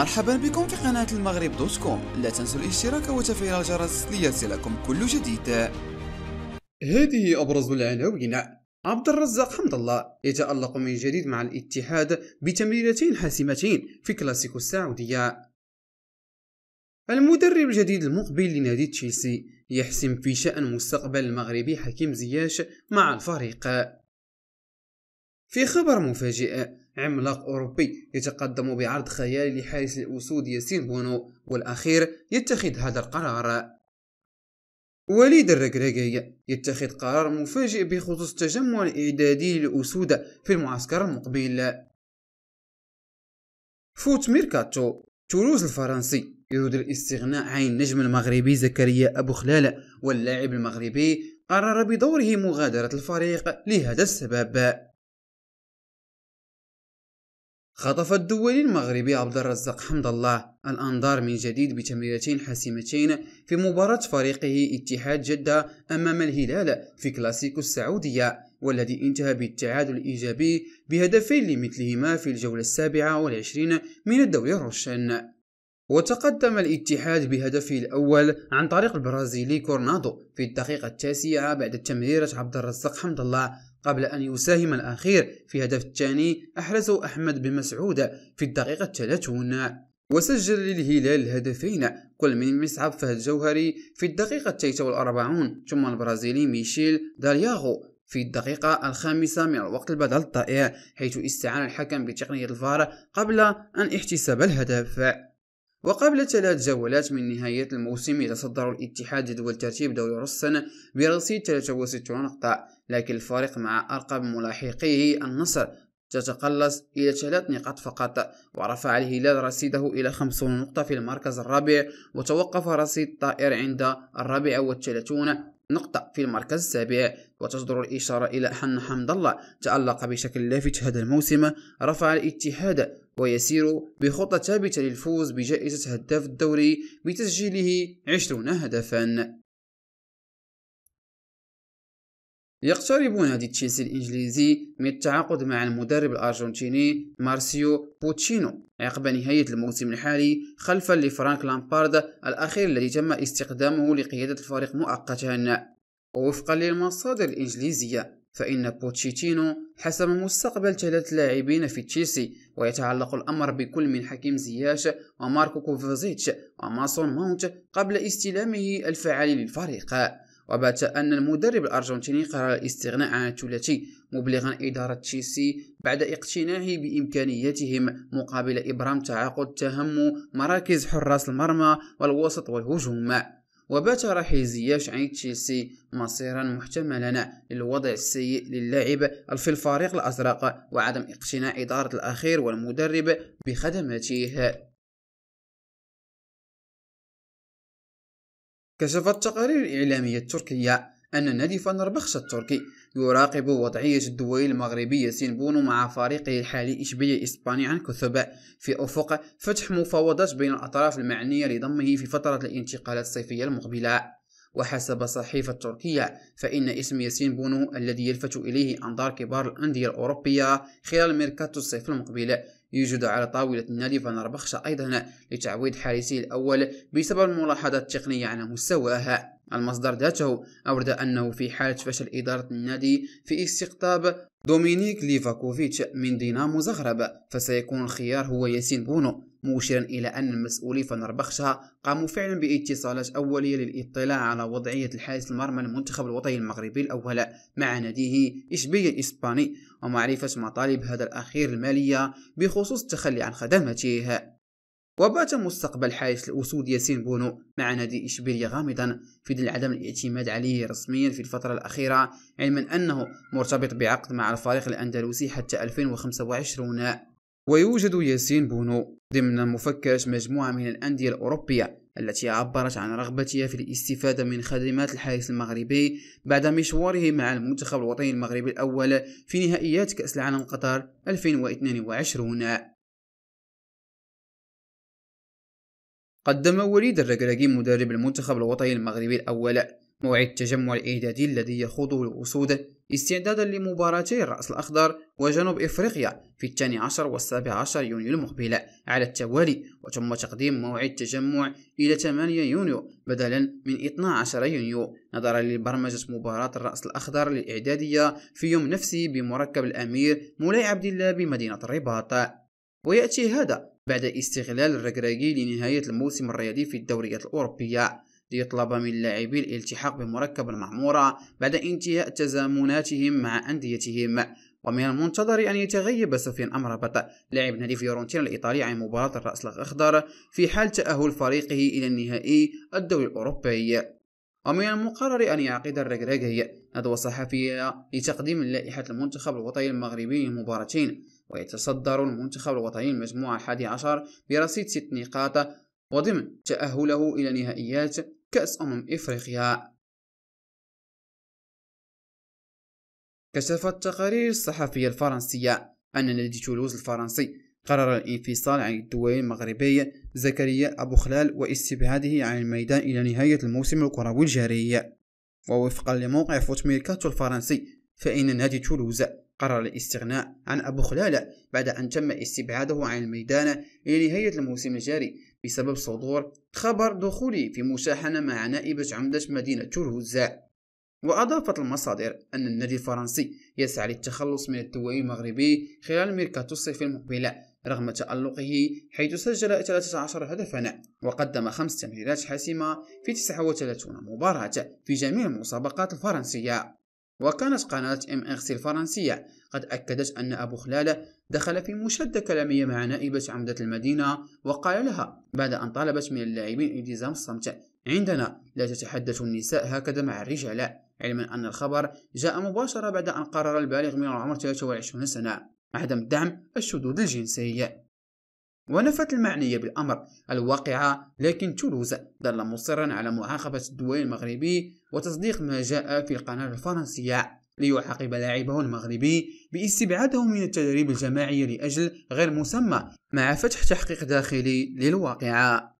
مرحبا بكم في قناة المغرب دوت كوم لا تنسوا الاشتراك وتفعيل الجرس ليصلكم كل جديد هذه أبرز العناوين عبد الرزاق حمد الله يتألق من جديد مع الاتحاد بتمريرتين حاسمتين في كلاسيكو السعودية المدرب الجديد المقبل لنادي تشيلسي يحسم في شأن مستقبل المغربي حكيم زياش مع الفريق في خبر مفاجئ عملاق أوروبي يتقدم بعرض خيالي لحارس الأسود ياسين بونو والأخير يتخذ هذا القرار وليد الركراكي يتخذ قرار مفاجئ بخصوص التجمع الإعدادي للأسود في المعسكر المقبل فوت ميركاتو تولوز الفرنسي يريد الاستغناء عن النجم المغربي زكريا أبو خلال واللاعب المغربي قرر بدوره مغادرة الفريق لهذا السبب خطف الدولي المغربي عبد الرزاق حمد الله الأنظار من جديد بتمريرتين حاسمتين في مباراة فريقه اتحاد جدة أمام الهلال في كلاسيكو السعودية والذي انتهى بالتعادل الإيجابي بهدفين لمثلهما في الجولة السابعة والعشرين من الدوري الروشن وتقدم الاتحاد بهدفه الأول عن طريق البرازيلي كورنادو في الدقيقة التاسعة بعد تمريرة عبد الرزاق حمد الله قبل أن يساهم الأخير في هدف الثاني أحرزه أحمد بن مسعود في الدقيقة 30 وسجل للهلال الهدفين كل من مصعب فهد جوهري في الدقيقة 43 ثم البرازيلي ميشيل دالياغو في الدقيقة الخامسة من الوقت البدل الضائع حيث استعان الحكم بتقنية الفار قبل أن احتساب الهدف وقبل ثلاث جولات من نهاية الموسم يتصدر الاتحاد جدول ترتيب دوري السنة برصيد 63 نقطة لكن الفريق مع أرقب ملاحقيه النصر تتقلص إلى ثلاث نقاط فقط ورفع الهلال رصيده إلى 50 نقطة في المركز الرابع وتوقف رصيد الطائر عند الرابع والثلاثون نقطة في المركز السابع وتصدر الإشارة إلى أن حمد الله تألق بشكل لافت هذا الموسم رفع الاتحاد ويسير بخطة ثابتة للفوز بجائزة هداف الدوري بتسجيله 20 هدفا يقتربون نادي تشيلسي الإنجليزي من التعاقد مع المدرب الأرجنتيني مارسيو بوتشينو عقب نهاية الموسم الحالي خلفا لفرانك لامبارد الأخير الذي تم استخدامه لقيادة الفريق مؤقتا ووفقا للمصادر الإنجليزية فإن بوتشيتينو حسم مستقبل ثلاث لاعبين في تشيلسي ويتعلق الأمر بكل من حكيم زياش وماركو كوفازيتش وماسون ماونت قبل استلامه الفعالي للفريق وبات أن المدرب الأرجنتيني قرر الاستغناء عن الثلاثي مبلغا إدارة تشيلسي بعد اقتناعه بإمكانيتهم مقابل إبرام تعاقد تهم مراكز حراس المرمى والوسط والهجوم وبات رحيل زياش عن تشيلسي مصيرا محتملا للوضع السيء للاعب في الفريق الأزرق وعدم اقتناع إدارة الأخير والمدرب بخدماته كشفت تقارير الإعلامية التركية أن نادي فنربخش التركي يراقب وضعية الدول المغربية بونو مع فريقه الحالي إشبيلية إسباني عن كثب في أفق فتح مفاوضات بين الأطراف المعنية لضمه في فترة الانتقالات الصيفية المقبلة وحسب صحيفة تركيا فإن اسم ياسين بونو الذي يلفت إليه أنظار كبار الأندية الأوروبية خلال ميركاتو الصيف المقبل يوجد على طاولة النادي فنربخشة أيضا لتعويض حارسه الأول بسبب الملاحظات التقنية على مستواها المصدر ذاته أورد أنه في حالة فشل إدارة النادي في استقطاب دومينيك ليفاكوفيتش من دينامو زغرب فسيكون الخيار هو ياسين بونو مشيرا إلى أن المسؤولي فنربخشها قاموا فعلا باتصالات أولية للإطلاع على وضعية الحارس المرمى المنتخب الوطني المغربي الأول مع ناديه إشبيلية الإسباني ومعرفة مطالب هذا الأخير المالية بخصوص التخلي عن خدمته وبات مستقبل حارس الأسود ياسين بونو مع نادي إشبيلية غامضا في ظل عدم الاعتماد عليه رسميا في الفترة الأخيرة علما أنه مرتبط بعقد مع الفريق الأندلسي حتى 2025 ويوجد ياسين بونو ضمن مفكرة مجموعة من الأندية الأوروبية التي عبرت عن رغبتها في الاستفادة من خدمات الحارس المغربي بعد مشواره مع المنتخب الوطني المغربي الأول في نهائيات كأس العالم قطر 2022 قدم وليد الركراكي مدرب المنتخب الوطني المغربي الأول موعد التجمع الإعدادي الذي يخوضه الأسود استعدادا لمباراتي الرأس الأخضر وجنوب إفريقيا في الثاني عشر والسابع عشر يونيو المقبل على التوالي وتم تقديم موعد التجمع إلى 8 يونيو بدلا من 12 يونيو نظرا لبرمجة مباراة الرأس الأخضر للإعدادية في يوم نفسه بمركب الأمير مولاي عبد الله بمدينة الرباط ويأتي هذا بعد استغلال الركراكي لنهاية الموسم الرياضي في الدوريات الأوروبية ليطلب من اللاعبين الالتحاق بمركب المعمورة بعد انتهاء تزامناتهم مع أنديتهم ومن المنتظر أن يتغيب سفيان أمرابط لاعب نادي فيورنتينا الإيطالي عن مباراة الرأس الأخضر في حال تأهل فريقه إلى النهائي الدوري الأوروبي ومن المقرر أن يعقد الركراكي ندوة صحفية لتقديم لائحة المنتخب الوطني المغربي للمباراتين ويتصدر المنتخب الوطني المجموعة الحادي عشر برصيد ست نقاط وضمن تأهله إلى نهائيات كأس أمم إفريقيا كشفت التقارير الصحفية الفرنسية أن نادي تولوز الفرنسي قرر الانفصال عن الدولي المغربي زكريا أبو خلال واستبعاده عن الميدان إلى نهاية الموسم الكروي الجاري ووفقا لموقع فوت ميركاتو الفرنسي فإن نادي تولوز قرر الاستغناء عن أبو خلال بعد أن تم استبعاده عن الميدان إلى نهاية الموسم الجاري بسبب صدور خبر دخوله في مشاحنة مع نائبة عمدة مدينة تولوز وأضافت المصادر أن النادي الفرنسي يسعى للتخلص من الدولي المغربي خلال ميركاتو الصيف المقبل رغم تألقه حيث سجل 13 هدفا وقدم خمس تمريرات حاسمة في 39 مباراة في جميع المسابقات الفرنسية وكانت قناة ام اكس الفرنسية قد أكدت أن أبو خلالة دخل في مشادة كلامية مع نائبة عمدة المدينة وقال لها بعد أن طلبت من اللاعبين التزام الصمت عندنا لا تتحدث النساء هكذا مع الرجال علما أن الخبر جاء مباشرة بعد أن قرر البالغ من العمر 23 سنة عدم دعم الشذوذ الجنسي ونفت المعنية بالأمر الواقعة لكن تولوز ظل مصرا على معاقبة الدول المغربي وتصديق ما جاء في القناة الفرنسية ليعاقب لاعبه المغربي باستبعاده من التدريب الجماعي لأجل غير مسمى مع فتح تحقيق داخلي للواقعة